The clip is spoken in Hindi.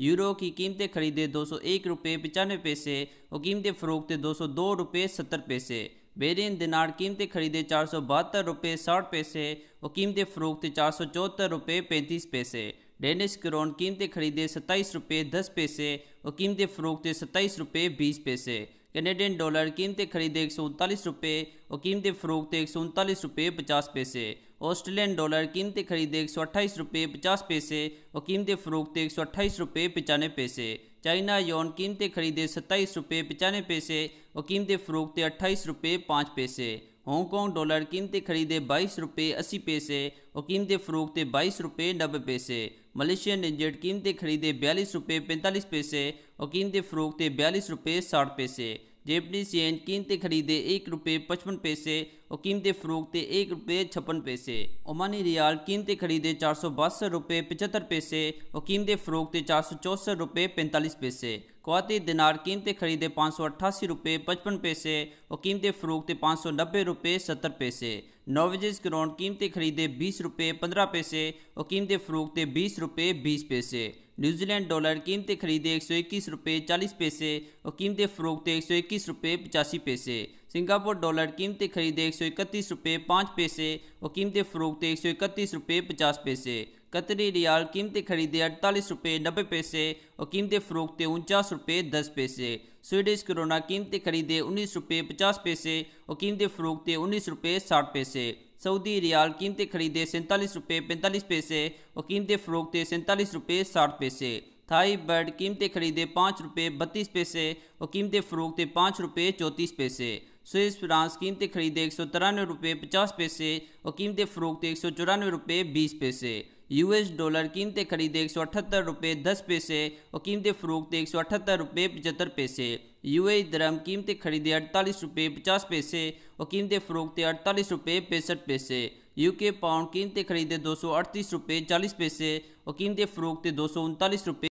यूरो की कीमतें खरीदे दो सौ एक रुपये पचानवे पैसे और कीमतें फ़रोख्ते दो सौ दो रुपये सत्तर पैसे बेरिन दिनार कीमतें खरीदे चार सौ बहत्तर रुपये साठ पैसे और कीमतें फ़रोख्ते चार सौ चौहत्तर रुपये पैंतीस पैसे डेनिश क्रोन कीमतें खरीदे सत्ताईस रुपये दस पैसे और कीमतें फ़रोख्ते सत्ताईस रुपये बीस पैसे कैनेडियन डॉलर कीमतें खरीदे एक सौ उनतालीस रुपये और कीमतें फ़रोख्ते एक सौ उनतालीस रुपये पचास पैसे ऑस्ट्रेलियन डॉलर कीमत खरीद एक सौ अट्ठाईस रुपये पचास पैसे और कीमत फरोख्त एक सौ अट्ठाईस रुपये पचानवे पैसे चाइना यौन कीमतें खरीदे सत्ताईस रुपये पचानवे पैसे और कीमतें फरोख्ते अट्ठाईस रुपये पाँच पैसे हांगकॉन्ग डॉलर कीमतें खरीदे बाईस रुपये अस्सी पैसे और कीमतें फरोख्ते बाईस रुपये नब्बे पैसे मलेशियन रिजेट कीमतें खरीदे बयालीस रुपये पैंतालीस पैसे और कीमतें फरोख्ते बयालीस रुपये साठ पैसे जेपनी सी एन कीमतें खरीदे एक रुपये पचपन पैसे और कीमतें फरोख्ते एक रुपये छप्पन पैसे ओमानी रियाल कीमतें खरीदे चार सौ बासठ रुपये पचहत्तर पैसे और कीमतें फरोख्ते चार सौ चौंसठ रुपये पैंतालीस पैसे कवाती दिनार कीमतें खरीदे पाँच सौ अट्ठासी रुपये पचपन पैसे और कीमतें फरोख्ते पाँच सौ नब्बे रुपये सत्तर पैसे नॉवेजेस ग्राउंड कीमतें खरीदे बीस रुपये पंद्रह पैसे और कीमतें फरोख्ते बीस रुपये बीस पैसे न्यूजीलैंड डॉलर कीमतें खरीदे एक सौ इक्कीस रुपये चालीस पैसे और कीमत फ़रोख्त एक सौ इक्कीस रुपये पचासी पैसे सिंगापुर डॉलर कीमतें खरीदे एक सौ इकतीस रुपये पाँच पैसे और कीमत फ़रोख्त एक सौ इकतीस रुपये पचास पैसे कतरी रियाल कीमतें खरीदे अड़तालीस रुपये नब्बे पैसे और कीमत फ़रोख्त उनचास रुपये दस पैसे स्वीडिश करोना कीमतें खरीदे उन्नीस रुपये पचास पैसे और कीमत फ़रोख्त उन्नीस रुपये साठ पैसे सऊदी रियाल कीमतें खरीदे सैंतालीस रुपये पैंतालीस पैसे और कीमत फ़रोख्त सैंतालीस रुपये साठ पैसे थाई बर्ड कीमतें खरीदे पाँच रुपये बत्तीस पैसे और कीमतें फ़रोख्तें पाँच रुपये चौंतीस पैसे स्विस फ्रांस कीमत खरीद एक सौ तिरानवे रुपये पचास पैसे और कीमतें फ़रोख्त एक सौ चौरानवे रुपये बीस पैसे यूएस डॉलर कीमत खरीद एक सौ अठहत्तर रुपये दस पैसे और कीमतें फ़रोख्त एक सौ अठहत्तर रुपये पचहत्तर पैसे यूए दरम कीमत खरीदे अड़तालीस रुपये पचास पैसे और कीमतें फ़रोख्त अड़तालीस रुपये पैंसठ पैसे यूके पाउंड कीमतें खरीदे दो सौ अड़तीस रुपये चालीस पैसे और कीमतें फ़रोख्त दो सौ उनतालीस रुपये